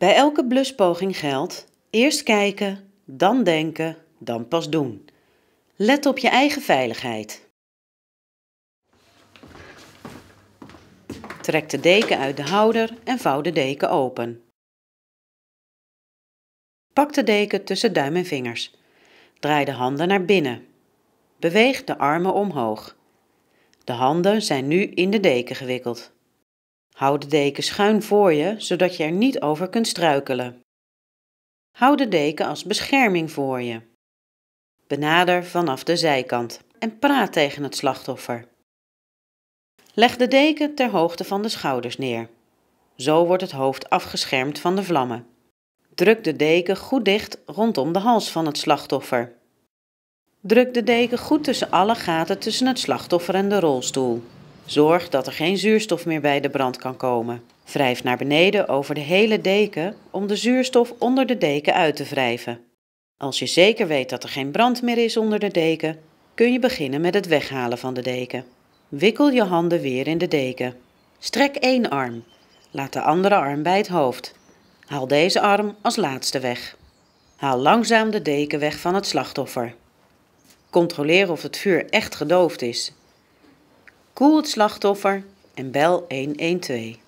Bij elke bluspoging geldt: eerst kijken, dan denken, dan pas doen. Let op je eigen veiligheid. Trek de deken uit de houder en vouw de deken open. Pak de deken tussen duim en vingers. Draai de handen naar binnen. Beweeg de armen omhoog. De handen zijn nu in de deken gewikkeld. Hou de deken schuin voor je, zodat je er niet over kunt struikelen. Hou de deken als bescherming voor je. Benader vanaf de zijkant en praat tegen het slachtoffer. Leg de deken ter hoogte van de schouders neer. Zo wordt het hoofd afgeschermd van de vlammen. Druk de deken goed dicht rondom de hals van het slachtoffer. Druk de deken goed tussen alle gaten tussen het slachtoffer en de rolstoel. Zorg dat er geen zuurstof meer bij de brand kan komen. Wrijf naar beneden over de hele deken om de zuurstof onder de deken uit te wrijven. Als je zeker weet dat er geen brand meer is onder de deken, kun je beginnen met het weghalen van de deken. Wikkel je handen weer in de deken. Strek één arm. Laat de andere arm bij het hoofd. Haal deze arm als laatste weg. Haal langzaam de deken weg van het slachtoffer. Controleer of het vuur echt gedoofd is Koel het slachtoffer en bel 112.